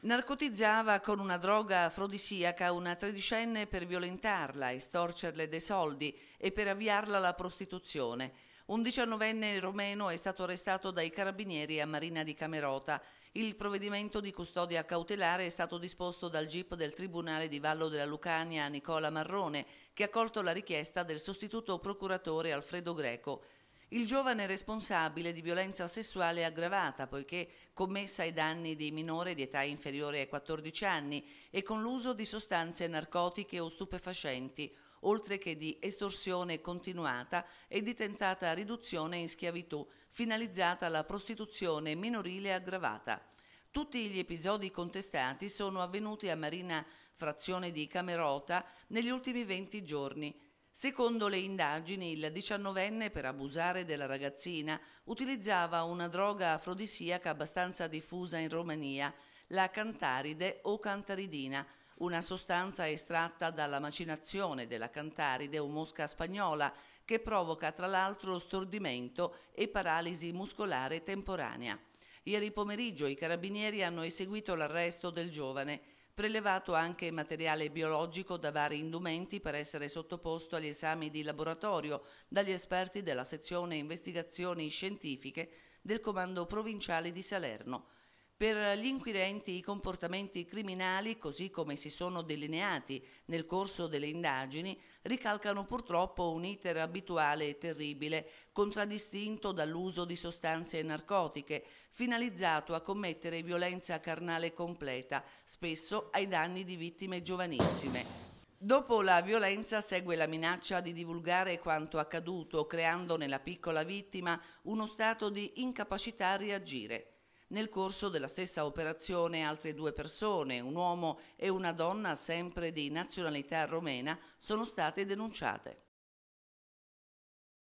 Narcotizzava con una droga afrodisiaca una tredicenne per violentarla, estorcerle dei soldi e per avviarla alla prostituzione. Un diciannovenne romeno è stato arrestato dai carabinieri a Marina di Camerota. Il provvedimento di custodia cautelare è stato disposto dal GIP del Tribunale di Vallo della Lucania Nicola Marrone, che ha colto la richiesta del sostituto procuratore Alfredo Greco. Il giovane è responsabile di violenza sessuale aggravata poiché commessa ai danni di minore di età inferiore ai 14 anni e con l'uso di sostanze narcotiche o stupefacenti, oltre che di estorsione continuata e di tentata riduzione in schiavitù, finalizzata alla prostituzione minorile aggravata. Tutti gli episodi contestati sono avvenuti a Marina Frazione di Camerota negli ultimi 20 giorni, Secondo le indagini, il diciannovenne per abusare della ragazzina utilizzava una droga afrodisiaca abbastanza diffusa in Romania, la cantaride o cantaridina, una sostanza estratta dalla macinazione della cantaride o mosca spagnola che provoca tra l'altro stordimento e paralisi muscolare temporanea. Ieri pomeriggio i carabinieri hanno eseguito l'arresto del giovane prelevato anche materiale biologico da vari indumenti per essere sottoposto agli esami di laboratorio dagli esperti della sezione investigazioni scientifiche del Comando Provinciale di Salerno per gli inquirenti i comportamenti criminali, così come si sono delineati nel corso delle indagini, ricalcano purtroppo un iter abituale e terribile, contraddistinto dall'uso di sostanze narcotiche, finalizzato a commettere violenza carnale completa, spesso ai danni di vittime giovanissime. Dopo la violenza segue la minaccia di divulgare quanto accaduto, creando nella piccola vittima uno stato di incapacità a reagire. Nel corso della stessa operazione altre due persone, un uomo e una donna sempre di nazionalità romena, sono state denunciate.